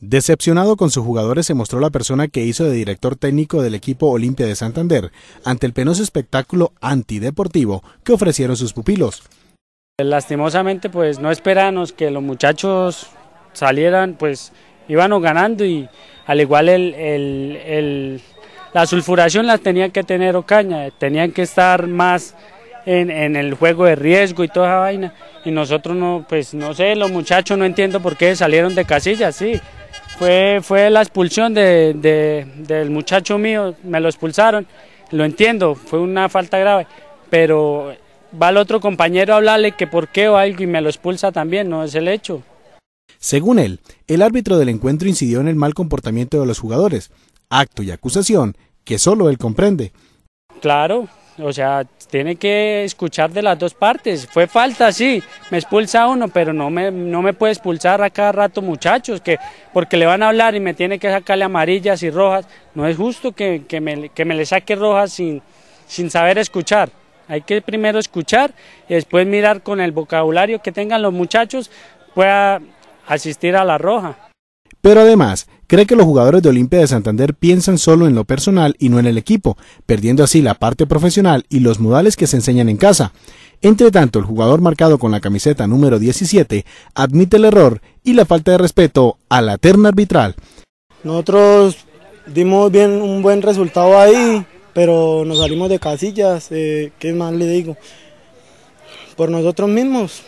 Decepcionado con sus jugadores se mostró la persona que hizo de director técnico del equipo Olimpia de Santander ante el penoso espectáculo antideportivo que ofrecieron sus pupilos. Lastimosamente pues no esperamos que los muchachos salieran, pues iban ganando y al igual el, la sulfuración la tenían que tener Ocaña, tenían que estar más en, en, el juego de riesgo y toda esa vaina y nosotros no, pues no sé, los muchachos no entiendo por qué salieron de casilla sí, fue, fue la expulsión de, del muchacho mío, me lo expulsaron, lo entiendo, fue una falta grave, pero va el otro compañero a hablarle que por qué o algo y me lo expulsa también, no es el hecho. Según él, el árbitro del encuentro incidió en el mal comportamiento de los jugadores, acto y acusación que solo él comprende. Claro, o sea, tiene que escuchar de las dos partes. Fue falta, sí, me expulsa uno, pero no me, no me puede expulsar a cada rato muchachos, que, porque le van a hablar y me tiene que sacarle amarillas y rojas. No es justo que, me, le saque rojas sin, sin saber escuchar. Hay que primero escuchar y después mirar con el vocabulario que tengan los muchachos, pueda asistir a la roja. Pero además, cree que los jugadores de Olimpia de Santander piensan solo en lo personal y no en el equipo, perdiendo así la parte profesional y los modales que se enseñan en casa. Entre tanto, el jugador marcado con la camiseta número 17 admite el error y la falta de respeto a la terna arbitral. Nosotros dimos bien un buen resultado ahí, pero nos salimos de casillas, eh, ¿qué más le digo? Por nosotros mismos.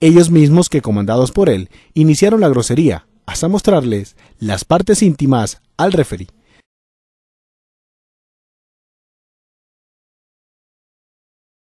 Ellos mismos que, comandados por él, iniciaron la grosería, hasta mostrarles las partes íntimas al referí.